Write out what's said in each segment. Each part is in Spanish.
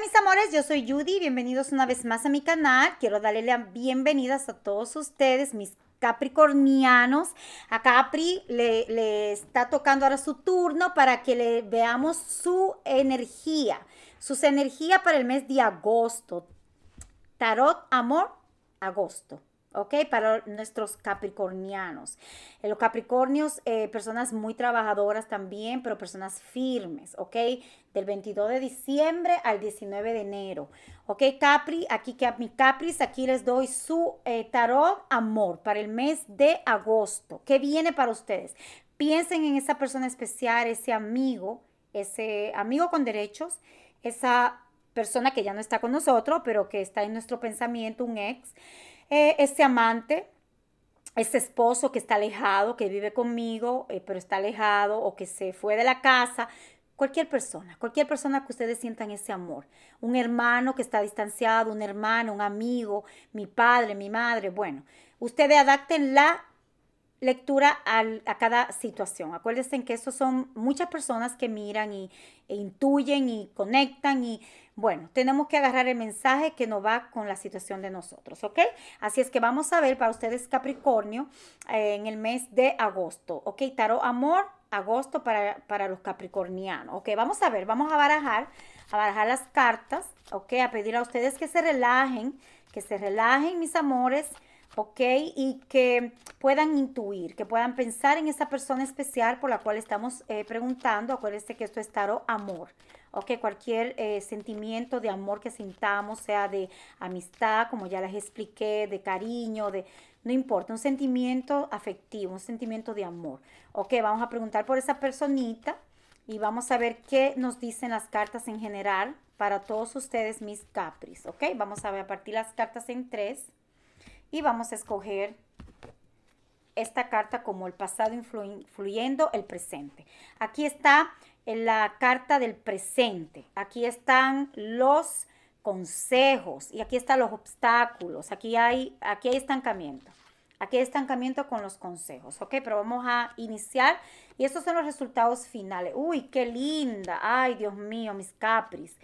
mis amores, yo soy Judy, bienvenidos una vez más a mi canal. Quiero darle la bienvenidas a todos ustedes, mis capricornianos. A Capri le, le, está tocando ahora su turno para que le veamos su energía, sus energías para el mes de agosto. Tarot, amor, agosto. ¿ok? Para nuestros capricornianos. Eh, los capricornios, eh, personas muy trabajadoras también, pero personas firmes, ¿ok? Del 22 de diciembre al 19 de enero, ¿ok? Capri, aquí que a mi Capris, aquí les doy su eh, tarot amor para el mes de agosto. ¿Qué viene para ustedes? Piensen en esa persona especial, ese amigo, ese amigo con derechos, esa persona que ya no está con nosotros, pero que está en nuestro pensamiento, un ex ese eh, este amante, ese esposo que está alejado, que vive conmigo, eh, pero está alejado o que se fue de la casa, cualquier persona, cualquier persona que ustedes sientan ese amor, un hermano que está distanciado, un hermano, un amigo, mi padre, mi madre, bueno, ustedes adapten la lectura a cada situación. Acuérdense que eso son muchas personas que miran y, e intuyen y conectan y bueno, tenemos que agarrar el mensaje que nos va con la situación de nosotros, ¿ok? Así es que vamos a ver para ustedes Capricornio eh, en el mes de agosto, ¿ok? Tarot Amor, agosto para, para los capricornianos, ¿ok? Vamos a ver, vamos a barajar, a barajar las cartas, ¿ok? A pedir a ustedes que se relajen, que se relajen mis amores ¿ok? Y que puedan intuir, que puedan pensar en esa persona especial por la cual estamos eh, preguntando. Acuérdense que esto es tarot amor, ¿ok? Cualquier eh, sentimiento de amor que sintamos, sea de amistad, como ya les expliqué, de cariño, de... No importa, un sentimiento afectivo, un sentimiento de amor. Ok, vamos a preguntar por esa personita y vamos a ver qué nos dicen las cartas en general para todos ustedes, mis Capris. Ok, vamos a ver a partir las cartas en tres. Y vamos a escoger esta carta como el pasado influyendo el presente. Aquí está eh, la carta del presente. Aquí están los consejos y aquí están los obstáculos. Aquí hay, aquí hay estancamiento. Aquí hay estancamiento con los consejos, ¿ok? Pero vamos a iniciar y estos son los resultados finales. Uy, qué linda. Ay, Dios mío, mis capris.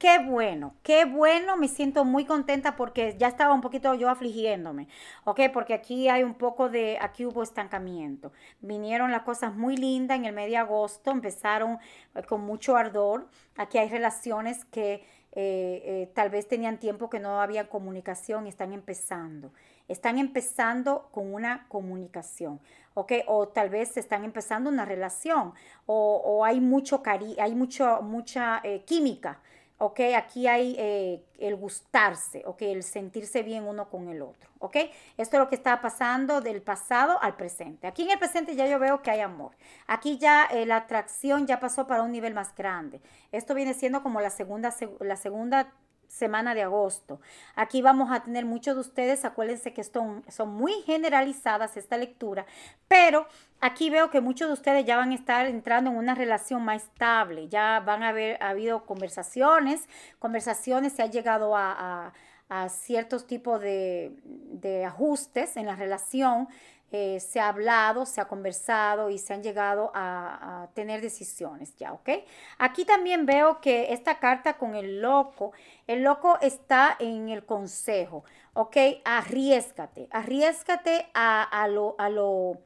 Qué bueno, qué bueno, me siento muy contenta porque ya estaba un poquito yo afligiéndome, ¿ok? Porque aquí hay un poco de, aquí hubo estancamiento. Vinieron las cosas muy lindas en el medio de agosto, empezaron eh, con mucho ardor. Aquí hay relaciones que eh, eh, tal vez tenían tiempo que no había comunicación y están empezando. Están empezando con una comunicación, ¿ok? O tal vez están empezando una relación o, hay mucho cari hay mucho, mucha química ¿ok? Aquí hay eh, el gustarse, ¿ok? El sentirse bien uno con el otro, ¿ok? Esto es lo que está pasando del pasado al presente. Aquí en el presente ya yo veo que hay amor. Aquí ya eh, la atracción ya pasó para un nivel más grande. Esto viene siendo como la segunda, la segunda semana de agosto. Aquí vamos a tener muchos de ustedes, acuérdense que son, son muy generalizadas esta lectura, pero aquí veo que muchos de ustedes ya van a estar entrando en una relación más estable, ya van a haber habido conversaciones, conversaciones, se ha llegado a, ciertos tipos de ajustes en la relación, eh, se ha hablado, se ha conversado y se han llegado a, tener decisiones ya, ¿ok? Aquí también veo que esta carta con el loco, el loco está en el consejo, ¿ok? Arriesgate, arriesgate a, a, lo, a lo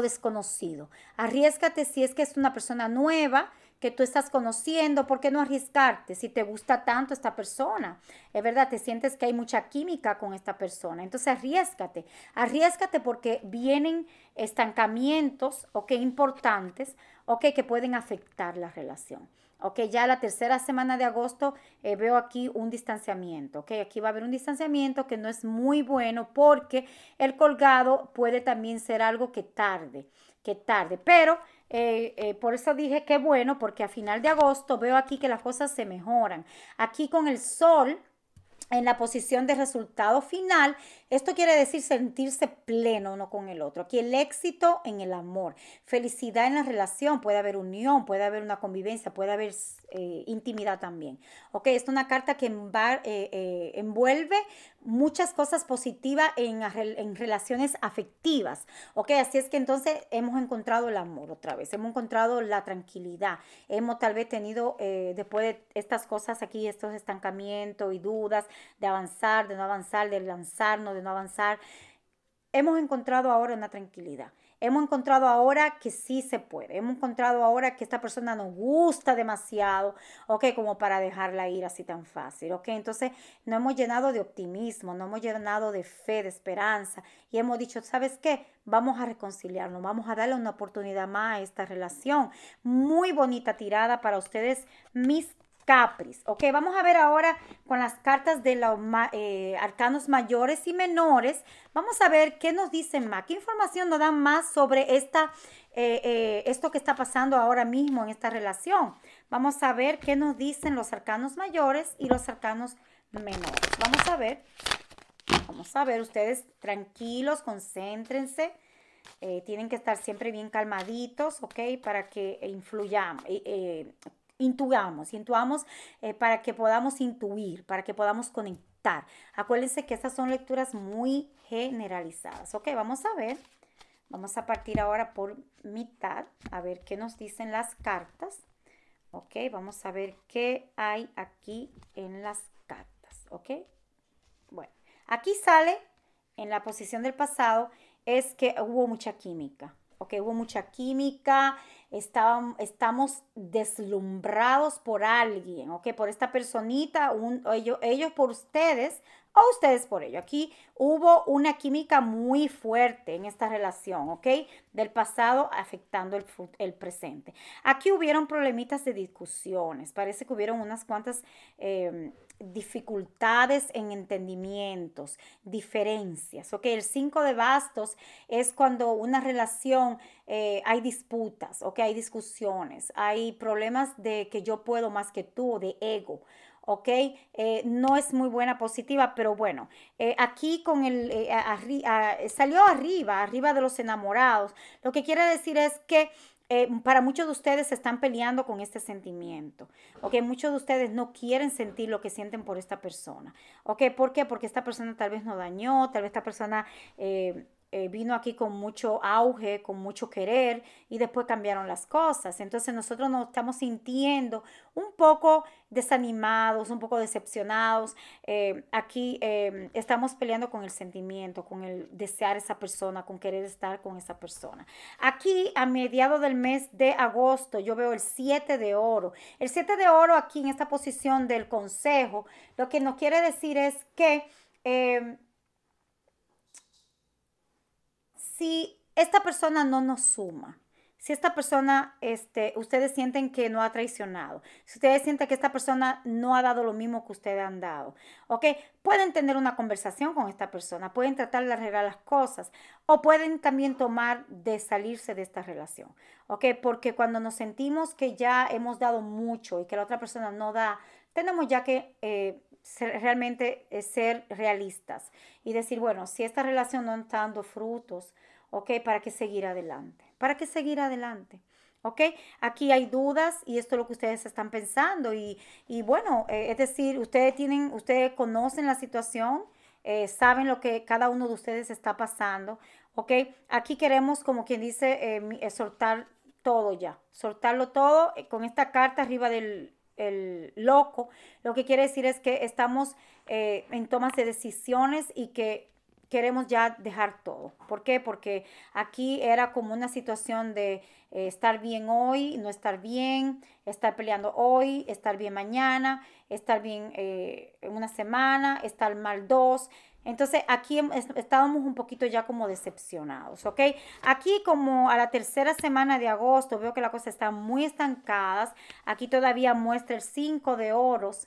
desconocido, arriesgate si es que es una persona nueva, que tú estás conociendo, ¿por qué no arriesgarte si te gusta tanto esta persona? Es verdad, te sientes que hay mucha química con esta persona. Entonces arriesgate, arriesgate porque vienen estancamientos, ok, importantes, ok, que pueden afectar la relación. Ok, ya la tercera semana de agosto eh, veo aquí un distanciamiento. Ok, aquí va a haber un distanciamiento que no es muy bueno porque el colgado puede también ser algo que tarde, que tarde. Pero eh, eh, por eso dije que bueno, porque a final de agosto veo aquí que las cosas se mejoran. Aquí con el sol en la posición de resultado final, esto quiere decir sentirse pleno uno con el otro. Aquí el éxito en el amor, felicidad en la relación, puede haber unión, puede haber una convivencia, puede haber eh, intimidad también. Ok, es una carta que envuelve muchas cosas positivas en, relaciones afectivas, ¿ok? Así es que entonces hemos encontrado el amor otra vez, hemos encontrado la tranquilidad, hemos tal vez tenido eh, después de estas cosas aquí, estos estancamientos y dudas de avanzar, de no avanzar, de lanzarnos, de no avanzar, hemos encontrado ahora una tranquilidad. Hemos encontrado ahora que sí se puede. Hemos encontrado ahora que esta persona nos gusta demasiado, ¿ok? Como para dejarla ir así tan fácil, ¿ok? Entonces no hemos llenado de optimismo, no hemos llenado de fe, de esperanza y hemos dicho, ¿sabes qué? Vamos a reconciliarnos, vamos a darle una oportunidad más a esta relación. Muy bonita tirada para ustedes, mis Capris. Ok, vamos a ver ahora con las cartas de los eh, arcanos mayores y menores. Vamos a ver qué nos dicen más, qué información nos dan más sobre esta, eh, eh, esto que está pasando ahora mismo en esta relación. Vamos a ver qué nos dicen los arcanos mayores y los arcanos menores. Vamos a ver, vamos a ver, ustedes tranquilos, concéntrense. tienen que estar siempre bien calmaditos, ¿ok? Para que influyamos, Intuamos, intuamos eh, para que podamos intuir, para que podamos conectar. Acuérdense que estas son lecturas muy generalizadas. Ok, vamos a ver. Vamos a partir ahora por mitad, a ver qué nos dicen las cartas. Ok, vamos a ver qué hay aquí en las cartas. Ok, bueno, aquí sale en la posición del pasado es que hubo mucha química. Ok, hubo mucha química, Estábamos, estamos deslumbrados por alguien, ¿ok? Por esta personita, ellos, por ustedes o ustedes por ello. Aquí hubo una química muy fuerte en esta relación, ¿ok? Del pasado afectando el, presente. Aquí hubieron problemitas de discusiones, parece que hubieron unas cuantas em, dificultades en entendimientos, diferencias, ¿ok? El 5 de bastos es cuando una relación eh, hay disputas, ¿ok? que hay discusiones, hay problemas de que yo puedo más que tú, de ego. ¿ok? Eh, no es muy buena positiva, pero bueno, eh, aquí con el eh, salió arriba, arriba de los enamorados. Lo que quiere decir es que para muchos de ustedes se están peleando con este sentimiento, ¿ok? Muchos de ustedes no quieren sentir lo que sienten por esta persona, ¿ok? ¿Por qué? Porque esta persona tal vez no dañó, tal vez esta persona eh, vino aquí con mucho auge, con mucho querer y después cambiaron las cosas. Entonces nosotros nos estamos sintiendo un poco desanimados, un poco decepcionados. Eh, aquí eh, estamos peleando con el sentimiento, con el desear esa persona, con querer estar con esa persona. Aquí a mediados del mes de agosto yo veo el 7 de oro. El 7 de oro aquí en esta posición del consejo, lo que nos quiere decir es que... si esta persona no nos suma, si esta persona, este, ustedes sienten que no ha traicionado, si ustedes sienten que esta persona no ha dado lo mismo que ustedes han dado, ¿ok? Pueden tener una conversación con esta persona, pueden tratar de arreglar las cosas o pueden también tomar de salirse de esta relación, ¿ok? Porque cuando nos sentimos que ya hemos dado mucho y que la otra persona no da, tenemos ya que eh, realmente eh, ser realistas y decir, bueno, si esta relación no está dando frutos, ¿ok? ¿Para qué seguir adelante? ¿Para qué seguir adelante? ¿Ok? Aquí hay dudas y esto es lo que ustedes están pensando. Y, bueno, eh, es decir, ustedes tienen, ustedes conocen la situación, eh, saben lo que cada uno de ustedes está pasando. ¿Ok? Aquí queremos, como quien dice, soltar todo ya, soltarlo todo con esta carta arriba del, el loco, lo que quiere decir es que estamos eh, en tomas de decisiones y que queremos ya dejar todo. ¿Por qué? Porque aquí era como una situación de eh, estar bien hoy, no estar bien, estar peleando hoy, estar bien mañana, estar bien eh, una semana, estar mal dos, entonces aquí estábamos un poquito ya como decepcionados, ¿ok? Aquí como a la tercera semana de agosto veo que la cosa está muy estancada. Aquí todavía muestra el 5 de oros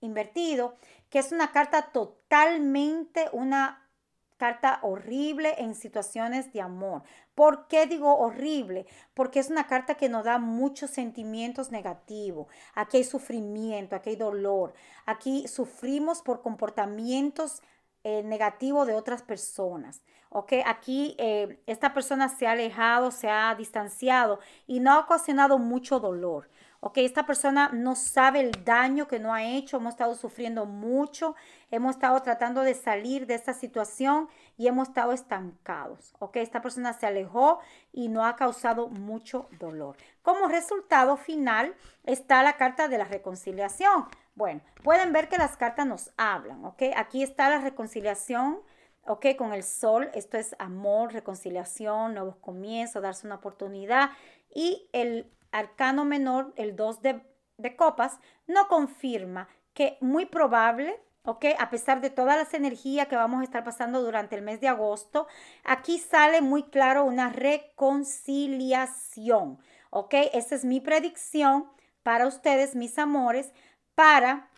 invertido, que es una carta totalmente una carta horrible en situaciones de amor. ¿Por qué digo horrible? Porque es una carta que nos da muchos sentimientos negativos. Aquí hay sufrimiento, aquí hay dolor. Aquí sufrimos por comportamientos eh, negativo de otras personas. ¿Ok? Aquí eh, esta persona se ha alejado, se ha distanciado y no ha ocasionado mucho dolor. ¿Ok? Esta persona no sabe el daño que no ha hecho. Hemos estado sufriendo mucho. Hemos estado tratando de salir de esta situación y hemos estado estancados. ¿Ok? Esta persona se alejó y no ha causado mucho dolor. Como resultado final está la carta de la reconciliación. Bueno, pueden ver que las cartas nos hablan, ¿ok? Aquí está la reconciliación, ¿ok? Con el sol, esto es amor, reconciliación, nuevos comienzos, darse una oportunidad. Y el arcano menor, el 2 de, de copas, no confirma que muy probable ¿ok? A pesar de todas las energías que vamos a estar pasando durante el mes de agosto, aquí sale muy claro una reconciliación, ¿ok? Esa es mi predicción para ustedes, mis amores, para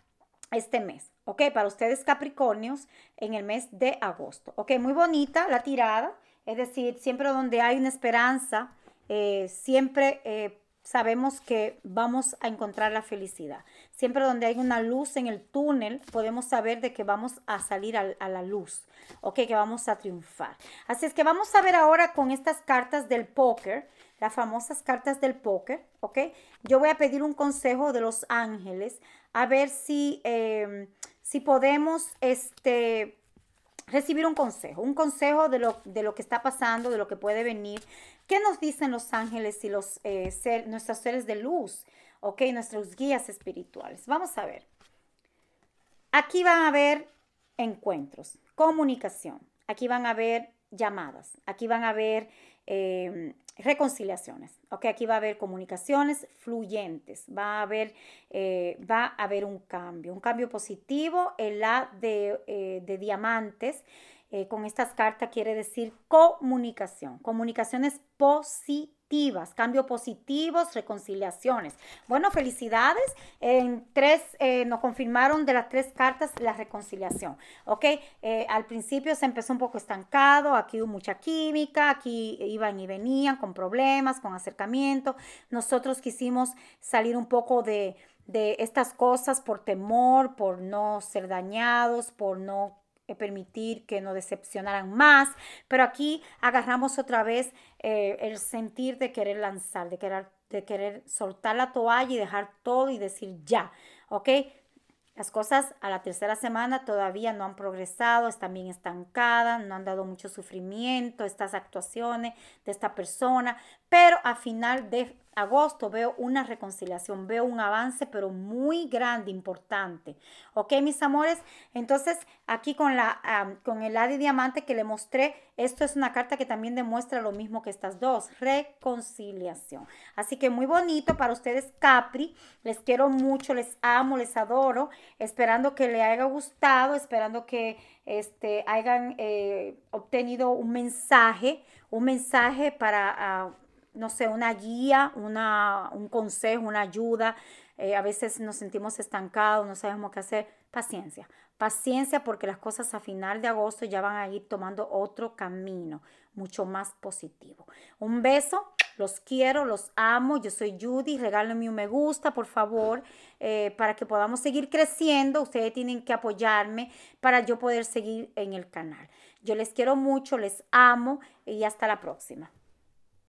este mes, ¿ok? Para ustedes Capricornios en el mes de agosto, ¿ok? Muy bonita la tirada, es decir, siempre donde hay una esperanza, eh, siempre... Eh, sabemos que vamos a encontrar la felicidad. Siempre donde hay una luz en el túnel, podemos saber de que vamos a salir a, a la luz, ok, que vamos a triunfar. Así es que vamos a ver ahora con estas cartas del póker, las famosas cartas del póker, ok. Yo voy a pedir un consejo de los ángeles a ver si, em, si podemos este, recibir un consejo, un consejo de lo, de lo que está pasando, de lo que puede venir. ¿Qué nos dicen los ángeles y los, eh, seres de luz? ¿Ok? Nuestros guías espirituales. Vamos a ver. Aquí van a haber encuentros, comunicación. Aquí van a haber llamadas. Aquí van a haber em, reconciliaciones. Okay, aquí va a haber comunicaciones fluyentes, va a haber, eh, va a haber un cambio, un cambio positivo en la de, eh, de diamantes. Eh, con estas cartas quiere decir comunicación, comunicaciones positivas positivas, cambios positivos, reconciliaciones. Bueno, felicidades. En tres, eh, nos confirmaron de las tres cartas la reconciliación. ¿Ok? Eh, al principio se empezó un poco estancado, aquí hubo mucha química, aquí iban y venían con problemas, con acercamiento. Nosotros quisimos salir un poco de de estas cosas por temor, por no ser dañados, por no eh, permitir que no decepcionaran más, pero aquí agarramos otra vez eh, el sentir de querer lanzar, de querer, de querer soltar la toalla y dejar todo y decir ya, ¿ok? Las cosas a la tercera semana todavía no han progresado, están bien estancadas, no han dado mucho sufrimiento, estas actuaciones de esta persona, pero a final de agosto veo una reconciliación, veo un avance, pero muy grande, importante. ¿Ok, mis amores? Entonces, aquí con, la, con el adi diamante que le mostré, esto es una carta que también demuestra lo mismo que estas dos, reconciliación. Así que muy bonito para ustedes, Capri. Les quiero mucho, les amo, les adoro. Esperando que le haya gustado, esperando que este, hayan eh, obtenido un mensaje, un mensaje para... Ah, no sé, una guía, una, un consejo, una ayuda. Eh, a veces nos sentimos estancados, no sabemos qué hacer. Paciencia, paciencia porque las cosas a final de agosto ya van a ir tomando otro camino, mucho más positivo. Un beso, los quiero, los amo. Yo soy Judy, regálenme un me gusta, por favor, eh, para que podamos seguir creciendo. Ustedes tienen que apoyarme para yo poder seguir en el canal. Yo les quiero mucho, les amo y hasta la próxima.